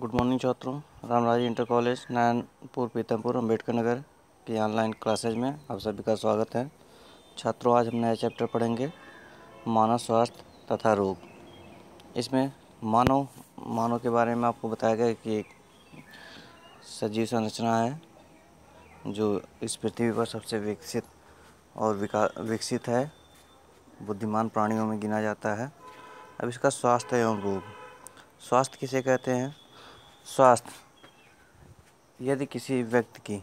good morning छात्रों Ramraji inter college Narayanpur Pitampur Ambedkar Nagar की online classes में आप सभी का स्वागत है छात्रों आज हम नया चैप्टर पढ़ेंगे मानव स्वास्थ्य तथा रोग इसमें मानव मानव के बारे में आपको बताया गया कि एक सजीव संरचना है जो इस पृथ्वी पर सबसे विकसित और विकसित है बुद्धिमान प्राणियों में गिना जाता है अब इसका स्वास्थ्य एवं रोग स्वास्थ्य किसे कहते हैं स्वास्थ्य यदि किसी व्यक्ति की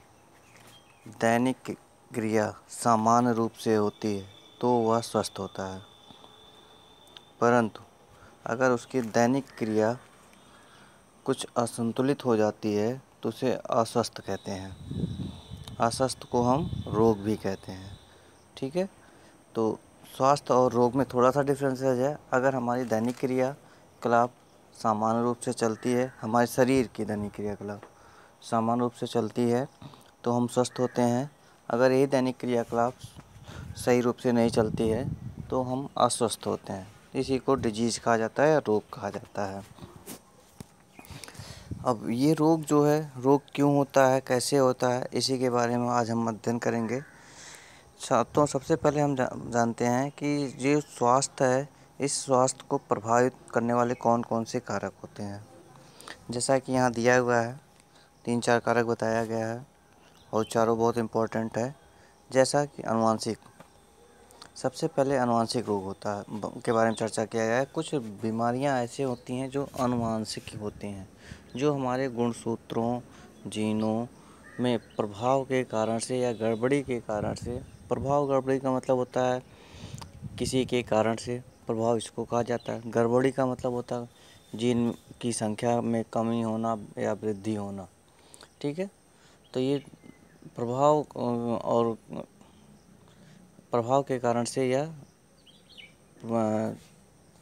दैनिक क्रिया सामान्य रूप से होती है तो वह स्वस्थ होता है परंतु अगर उसकी दैनिक क्रिया कुछ असंतुलित हो जाती है तो उसे अस्वस्थ कहते हैं अस्वस्थ को हम रोग भी कहते हैं ठीक है तो स्वास्थ्य और रोग में थोड़ा सा डिफरेंसेज है अगर हमारी दैनिक क्रिया कलाप सामान्य रूप से चलती है हमारे शरीर की दैनिक क्रियाकलाप सामान्य रूप से चलती है तो हम स्वस्थ होते हैं अगर यही दैनिक क्रियाकलाप सही रूप से नहीं चलती है तो हम अस्वस्थ होते हैं इसी को डिजीज़ कहा जाता है या रोग कहा जाता है अब ये रोग जो है रोग क्यों होता है कैसे होता है इसी के बारे में आज हम अध्ययन करेंगे तो सबसे पहले हम जानते हैं कि ये स्वास्थ्य है इस स्वास्थ्य को प्रभावित करने वाले कौन कौन से कारक होते हैं जैसा कि यहाँ दिया हुआ है तीन चार कारक बताया गया है और चारों बहुत इम्पोर्टेंट है जैसा कि अनुवांशिक सबसे पहले अनुवांशिक रोग होता है के बारे में चर्चा किया गया है कुछ बीमारियां ऐसे होती हैं जो अनुवांशिक होती हैं जो हमारे गुणसूत्रों जीनों में प्रभाव के कारण से या गड़बड़ी के कारण से प्रभाव गड़बड़ी का मतलब होता है किसी के कारण से प्रभाव इसको कहा जाता है गड़बड़ी का मतलब होता है जीन की संख्या में कमी होना या वृद्धि होना ठीक है तो ये प्रभाव और प्रभाव के कारण से यह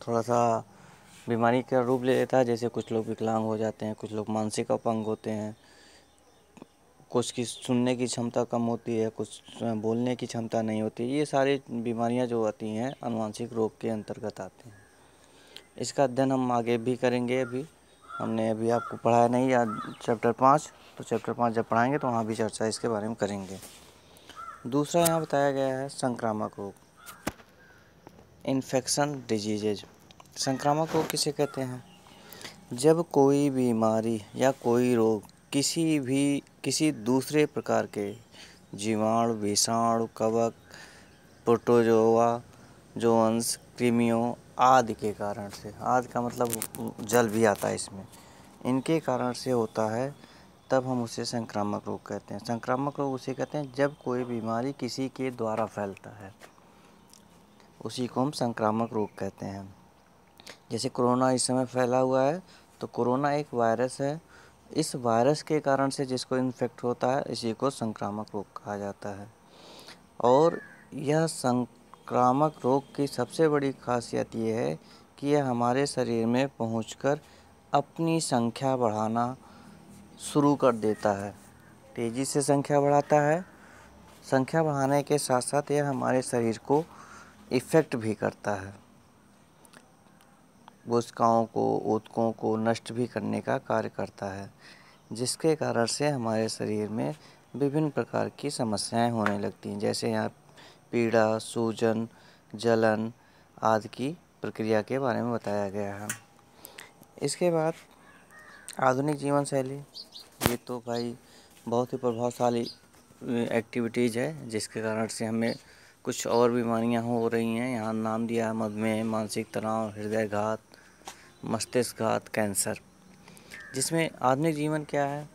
थोड़ा सा बीमारी का रूप ले लेता है जैसे कुछ लोग विकलांग हो जाते हैं कुछ लोग मानसिक अपंग होते हैं कुछ की सुनने की क्षमता कम होती है कुछ बोलने की क्षमता नहीं होती ये सारी बीमारियां जो आती हैं अनुवांशिक रोग के अंतर्गत आती हैं इसका अध्ययन हम आगे भी करेंगे अभी हमने अभी आपको पढ़ाया नहीं या चैप्टर पाँच तो चैप्टर पाँच जब पढ़ाएंगे तो वहाँ भी चर्चा इसके बारे में करेंगे दूसरा यहाँ बताया गया है संक्रामक रोग इन्फेक्शन डिजीजेज संक्रामक रोग किसे कहते हैं जब कोई बीमारी या कोई रोग किसी भी किसी दूसरे प्रकार के जीवाणु विषाणु कवक प्रोटोजोवा जो अंश आदि के कारण से आदि का मतलब जल भी आता है इसमें इनके कारण से होता है तब हम उसे संक्रामक रोग कहते हैं संक्रामक रोग उसे कहते हैं जब कोई बीमारी किसी के द्वारा फैलता है उसी को हम संक्रामक रोग कहते हैं जैसे कोरोना इस समय फैला हुआ है तो कोरोना एक वायरस है इस वायरस के कारण से जिसको इन्फेक्ट होता है इसी को संक्रामक रोग कहा जाता है और यह संक्रामक रोग की सबसे बड़ी खासियत ये है कि यह हमारे शरीर में पहुँच अपनी संख्या बढ़ाना शुरू कर देता है तेज़ी से संख्या बढ़ाता है संख्या बढ़ाने के साथ साथ यह हमारे शरीर को इफ़ेक्ट भी करता है कोशिकाओं को ऊतकों को नष्ट भी करने का कार्य करता है जिसके कारण से हमारे शरीर में विभिन्न प्रकार की समस्याएं होने लगती हैं जैसे यहाँ पीड़ा सूजन जलन आदि की प्रक्रिया के बारे में बताया गया है इसके बाद आधुनिक जीवन शैली ये तो भाई बहुत ही प्रभावशाली एक्टिविटीज़ है जिसके कारण से हमें कुछ और बीमारियां हो रही हैं यहाँ नाम दिया है मधुमेह मानसिक तनाव हृदयघात मस्तिष्क घात कैंसर जिसमें आधुनिक जीवन क्या है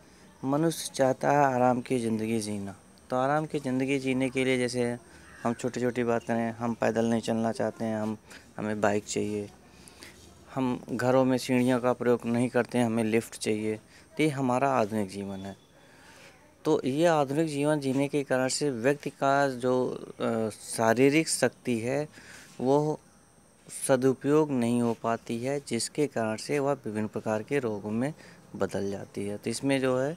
मनुष्य चाहता है आराम की ज़िंदगी जीना तो आराम की ज़िंदगी जीने के लिए जैसे हम छोटी छोटी बात करें हम पैदल नहीं चलना चाहते हैं हम हमें बाइक चाहिए हम घरों में सीढ़ियों का प्रयोग नहीं करते हैं हमें लिफ्ट चाहिए तो ये हमारा आधुनिक जीवन है तो ये आधुनिक जीवन जीने के कारण से व्यक्ति का जो शारीरिक शक्ति है वो सदुपयोग नहीं हो पाती है जिसके कारण से वह विभिन्न प्रकार के रोगों में बदल जाती है तो इसमें जो है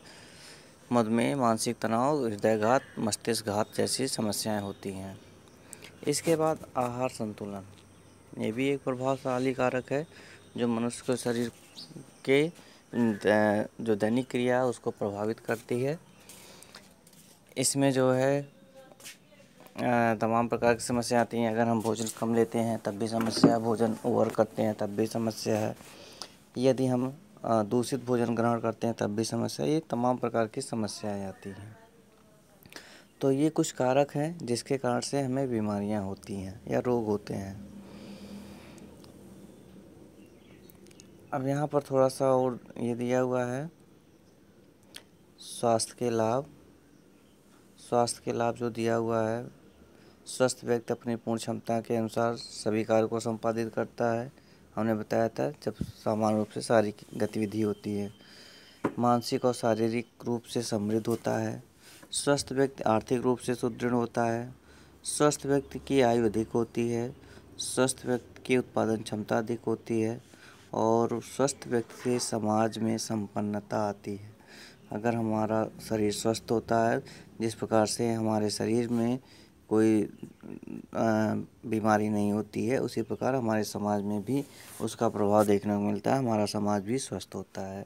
मधुमेह मानसिक तनाव हृदयघात मस्तिष्क घात जैसी समस्याएं होती हैं इसके बाद आहार संतुलन ये भी एक प्रभावशाली कारक है जो मनुष्य के शरीर के जो दैनिक क्रिया है उसको प्रभावित करती है इसमें जो है तमाम प्रकार की समस्या आती हैं अगर हम भोजन कम लेते हैं तब भी समस्या है भोजन ओवर करते हैं तब भी समस्या है यदि हम दूषित भोजन ग्रहण करते हैं तब भी समस्या ये तमाम प्रकार की समस्याएं आती हैं तो ये कुछ कारक हैं जिसके कारण से हमें बीमारियां होती हैं या रोग होते हैं अब यहाँ पर थोड़ा सा और ये दिया हुआ है स्वास्थ्य के लाभ स्वास्थ्य के लाभ जो दिया हुआ है स्वस्थ व्यक्ति अपनी पूर्ण क्षमता के अनुसार सभी कार्य को संपादित करता है हमने बताया था जब सामान्य रूप से शारीरिक गतिविधि होती है मानसिक और शारीरिक रूप से समृद्ध होता है स्वस्थ व्यक्ति आर्थिक रूप से सुदृढ़ होता है स्वस्थ व्यक्ति की आयु अधिक होती है स्वस्थ व्यक्ति की उत्पादन क्षमता अधिक होती है और स्वस्थ व्यक्ति से समाज में संपन्नता आती है अगर हमारा शरीर स्वस्थ होता है जिस प्रकार से हमारे शरीर में कोई बीमारी नहीं होती है उसी प्रकार हमारे समाज में भी उसका प्रभाव देखने को मिलता है हमारा समाज भी स्वस्थ होता है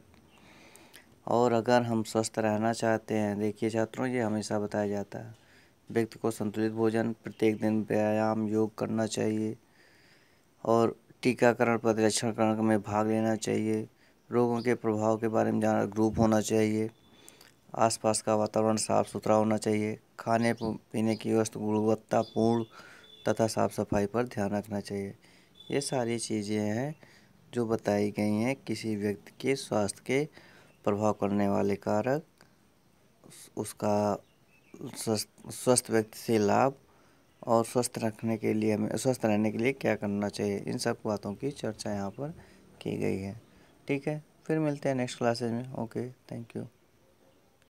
और अगर हम स्वस्थ रहना चाहते हैं देखिए छात्रों ये हमेशा बताया जाता है व्यक्ति को संतुलित भोजन प्रत्येक दिन व्यायाम योग करना चाहिए और टीकाकरण प्रतिरक्षण में भाग लेना चाहिए रोगों के प्रभाव के बारे में जाना ग्रुप होना चाहिए आसपास का वातावरण साफ़ सुथरा होना चाहिए खाने पीने की वस्तु गुणवत्तापूर्ण तथा साफ़ सफाई पर ध्यान रखना चाहिए ये सारी चीज़ें हैं जो बताई गई हैं किसी व्यक्ति के स्वास्थ्य के प्रभाव करने वाले कारक उसका स्वस्थ व्यक्ति से लाभ और स्वस्थ रखने के लिए हमें स्वस्थ रहने के लिए क्या करना चाहिए इन सब बातों की चर्चा यहाँ पर की गई है ठीक है फिर मिलते हैं नेक्स्ट क्लासेज में ओके थैंक यू